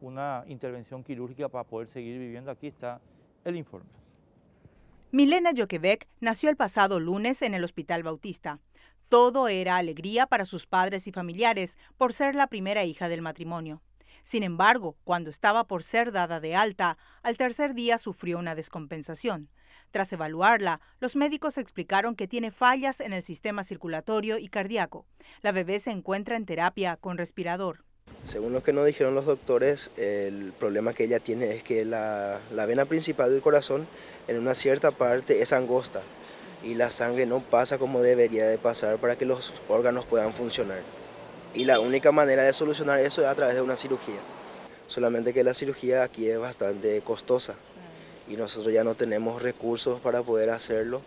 una intervención quirúrgica para poder seguir viviendo. Aquí está el informe. Milena Yoquebec nació el pasado lunes en el Hospital Bautista. Todo era alegría para sus padres y familiares por ser la primera hija del matrimonio. Sin embargo, cuando estaba por ser dada de alta, al tercer día sufrió una descompensación. Tras evaluarla, los médicos explicaron que tiene fallas en el sistema circulatorio y cardíaco. La bebé se encuentra en terapia con respirador. Según lo que nos dijeron los doctores, el problema que ella tiene es que la, vena principal del corazón en una cierta parte es angosta y la sangre no pasa como debería de pasar para que los órganos puedan funcionar. Y la única manera de solucionar eso es a través de una cirugía. Solamente que la cirugía aquí es bastante costosa y nosotros ya no tenemos recursos para poder hacerlo.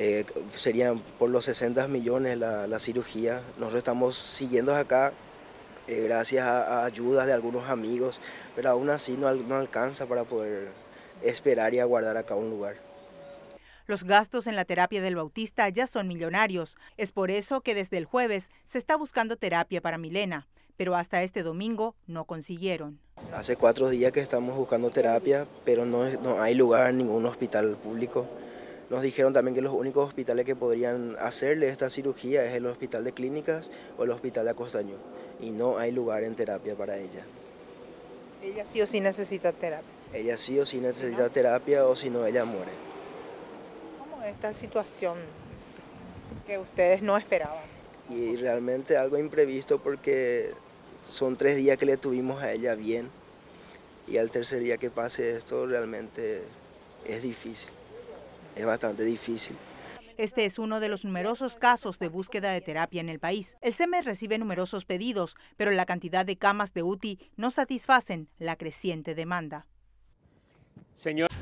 Eh, serían por los 60 millones la, la cirugía. Nosotros estamos siguiendo acá eh, gracias a, ayuda ayudas de algunos amigos, pero aún así no, alcanza para poder esperar y aguardar acá un lugar. Los gastos en la terapia del Bautista ya son millonarios. Es por eso que desde el jueves se está buscando terapia para Milena, pero hasta este domingo no consiguieron. Hace cuatro días que estamos buscando terapia, pero no, no hay lugar en ningún hospital público. Nos dijeron también que los únicos hospitales que podrían hacerle esta cirugía es el hospital de clínicas o el hospital de Acostañú y no hay lugar en terapia para ella. Ella sí o sí necesita terapia. Ella sí o sí necesita terapia o si no ella muere. ¿Cómo es esta situación que ustedes no esperaban? Y realmente algo imprevisto porque son tres días que le tuvimos a ella bien y al tercer día que pase esto realmente es difícil es bastante difícil. Este es uno de los numerosos casos de búsqueda de terapia en el país. El CEME recibe numerosos pedidos, pero la cantidad de camas de UTI no satisfacen la creciente demanda. Señor.